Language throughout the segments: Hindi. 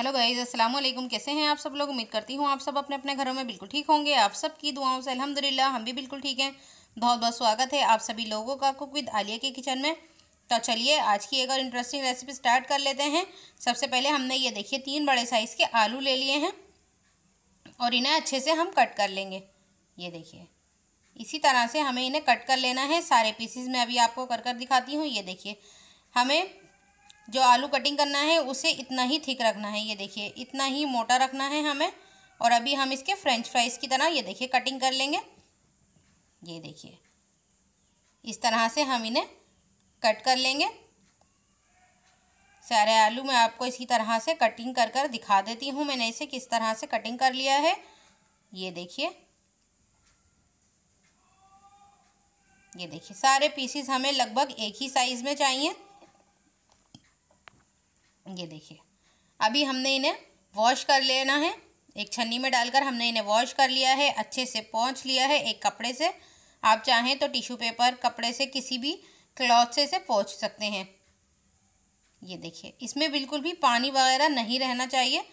हेलो गाइज अस्सलाम वालेकुम कैसे हैं आप सब लोग उम्मीद करती हूँ आप सब अपने अपने घरों में बिल्कुल ठीक होंगे आप सब की दुआओं से अल्हम्दुलिल्लाह हम भी बिल्कुल ठीक हैं बहुत बहुत स्वागत है आप सभी लोगों का कुक विद आलिया के किचन में तो चलिए आज की एक और इंटरेस्टिंग रेसिपी स्टार्ट कर लेते हैं सबसे पहले हमने ये देखिए तीन बड़े साइज़ के आलू ले लिए हैं और इन्हें अच्छे से हम कट कर लेंगे ये देखिए इसी तरह से हमें इन्हें कट कर लेना है सारे पीसीज में अभी आपको कर कर दिखाती हूँ ये देखिए हमें जो आलू कटिंग करना है उसे इतना ही थिक रखना है ये देखिए इतना ही मोटा रखना है हमें और अभी हम इसके फ्रेंच फ्राइज़ की तरह ये देखिए कटिंग कर लेंगे ये देखिए इस तरह से हम इन्हें कट कर लेंगे सारे आलू मैं आपको इसी तरह से कटिंग कर कर दिखा देती हूँ मैंने इसे किस तरह से कटिंग कर लिया है ये देखिए ये देखिए सारे पीसीस हमें लगभग एक ही साइज़ में चाहिए ये देखिए अभी हमने इन्हें वॉश कर लेना है एक छन्नी में डालकर हमने इन्हें वॉश कर लिया है अच्छे से पहुँच लिया है एक कपड़े से आप चाहें तो टिश्यू पेपर कपड़े से किसी भी क्लॉथ से इसे पहुँच सकते हैं ये देखिए इसमें बिल्कुल भी पानी वगैरह नहीं रहना चाहिए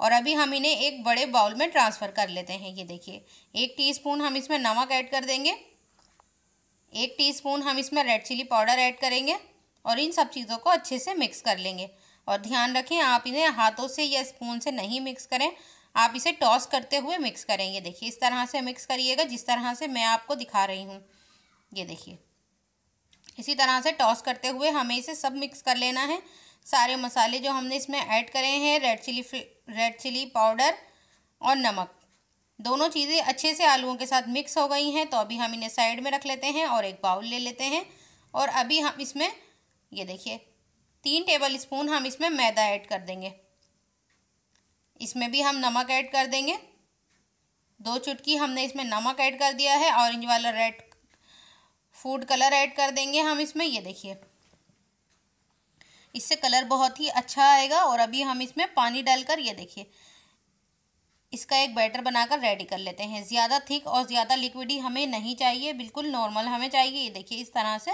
और अभी हम इन्हें एक बड़े बाउल में ट्रांसफ़र कर लेते हैं ये देखिए एक टीस्पून हम इसमें नमक ऐड कर देंगे एक टीस्पून हम इसमें रेड चिली पाउडर ऐड करेंगे और इन सब चीज़ों को अच्छे से मिक्स कर लेंगे और ध्यान रखें आप इन्हें हाथों से या स्पून से नहीं मिक्स करें आप इसे टॉस करते हुए मिक्स करें ये देखिए इस तरह से मिक्स करिएगा जिस तरह से मैं आपको दिखा रही हूँ ये देखिए इसी तरह से टॉस करते हुए हमें इसे सब मिक्स कर लेना है सारे मसाले जो हमने इसमें ऐड करे हैं red chilli red chilli powder और नमक दोनों चीज़ें अच्छे से आलूओं के साथ मिक्स हो गई हैं तो अभी हम इन्हें साइड में रख लेते हैं और एक बाउल ले लेते हैं और अभी हम इसमें ये देखिए तीन टेबल स्पून हम इसमें मैदा ऐड कर देंगे इसमें भी हम नमक ऐड कर देंगे दो चुटकी हमने इसमें नमक ऐड कर दिया है ऑरेंज वाला रेड फूड कलर ऐड कर देंगे हम इसमें ये देखिए इससे कलर बहुत ही अच्छा आएगा और अभी हम इसमें पानी डालकर ये देखिए इसका एक बैटर बनाकर रेडी कर लेते हैं ज़्यादा थिक और ज़्यादा लिक्विडी हमें नहीं चाहिए बिल्कुल नॉर्मल हमें चाहिए ये देखिए इस तरह से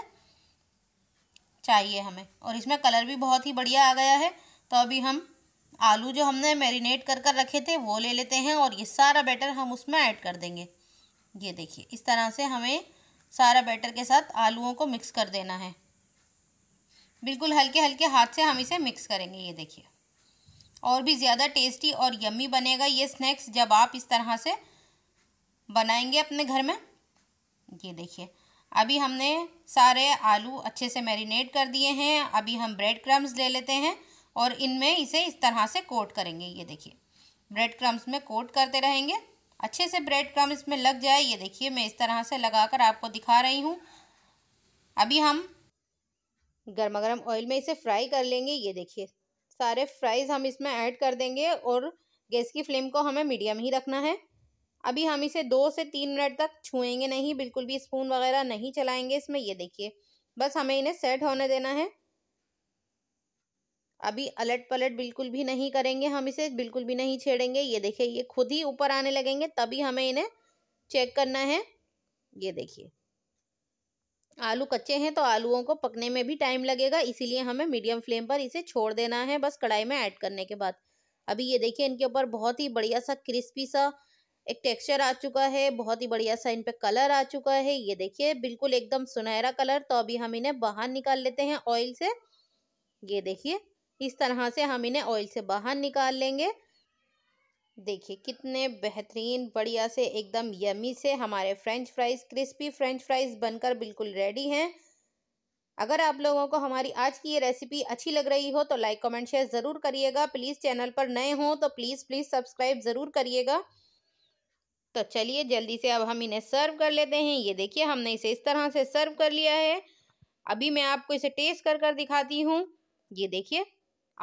चाहिए हमें और इसमें कलर भी बहुत ही बढ़िया आ गया है तो अभी हम आलू जो हमने मैरिनेट कर कर रखे थे वो ले लेते हैं और ये सारा बैटर हम उसमें ऐड कर देंगे ये देखिए इस तरह से हमें सारा बैटर के साथ आलूओं को मिक्स कर देना है बिल्कुल हल्के हल्के हाथ से हम इसे मिक्स करेंगे ये देखिए और भी ज़्यादा टेस्टी और यम्मी बनेगा ये स्नैक्स जब आप इस तरह से बनाएंगे अपने घर में ये देखिए अभी हमने सारे आलू अच्छे से मैरिनेट कर दिए हैं अभी हम ब्रेड क्रम्स ले लेते हैं और इनमें इसे इस तरह से कोट करेंगे ये देखिए ब्रेड क्रम्स में कोट करते रहेंगे अच्छे से ब्रेड क्रम्स इसमें लग जाए ये देखिए मैं इस तरह से लगाकर आपको दिखा रही हूँ अभी हम गर्मा गर्म ऑयल में इसे फ्राई कर लेंगे ये देखिए सारे फ्राइज़ हम इसमें ऐड कर देंगे और गैस की फ्लेम को हमें मीडियम ही रखना है अभी हम इसे दो से तीन मिनट तक छुएंगे नहीं बिल्कुल भी स्पून वगैरह नहीं चलाएंगे इसमें ये देखिए बस हमें इन्हें सेट होने देना है अभी अलट पलट बिल्कुल भी नहीं करेंगे हम इसे बिल्कुल भी नहीं छेड़ेंगे ये देखिए ये खुद ही ऊपर आने लगेंगे तभी हमें इन्हें चेक करना है ये देखिए आलू कच्चे हैं तो आलूओं को पकने में भी टाइम लगेगा इसीलिए हमें मीडियम फ्लेम पर इसे छोड़ देना है बस कढ़ाई में ऐड करने के बाद अभी ये देखिए इनके ऊपर बहुत ही बढ़िया सा क्रिस्पी सा एक टेक्सचर आ चुका है बहुत ही बढ़िया सा इन पे कलर आ चुका है ये देखिए बिल्कुल एकदम सुनहरा कलर तो अभी हम इन्हें बाहर निकाल लेते हैं ऑयल से ये देखिए इस तरह से हम इन्हें ऑयल से बाहर निकाल लेंगे देखिए कितने बेहतरीन बढ़िया से एकदम यमी से हमारे French fries crispy French fries बनकर बिल्कुल रेडी हैं अगर आप लोगों को हमारी आज की ये रेसिपी अच्छी लग रही हो तो लाइक कमेंट शेयर ज़रूर करिएगा प्लीज़ चैनल पर नए हों तो प्लीज़ प्लीज़ सब्सक्राइब ज़रूर करिएगा तो चलिए जल्दी से अब हम इन्हें सर्व कर लेते हैं ये देखिए हमने इसे इस तरह से सर्व कर लिया है अभी मैं आपको इसे टेस्ट कर कर दिखाती हूँ ये देखिए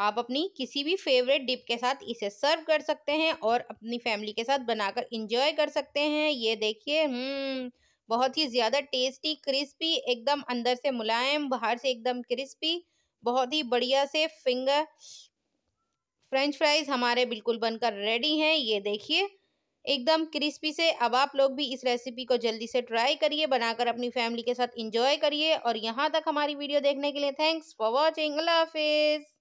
आप अपनी किसी भी फेवरेट डिप के साथ इसे सर्व कर सकते हैं और अपनी फैमिली के साथ बनाकर इंजॉय कर सकते हैं ये देखिए हम्म, बहुत ही ज़्यादा टेस्टी क्रिस्पी एकदम अंदर से मुलायम बाहर से एकदम क्रिस्पी बहुत ही बढ़िया से फिंगर फ्रेंच फ्राइज़ हमारे बिल्कुल बनकर रेडी हैं ये देखिए एकदम क्रिस्पी से अब आप लोग भी इस रेसिपी को जल्दी से ट्राई करिए बनाकर अपनी फैमिली के साथ इंजॉय करिए और यहाँ तक हमारी वीडियो देखने के लिए थैंक्स फॉर वॉचिंग अल्लाह हाफिज़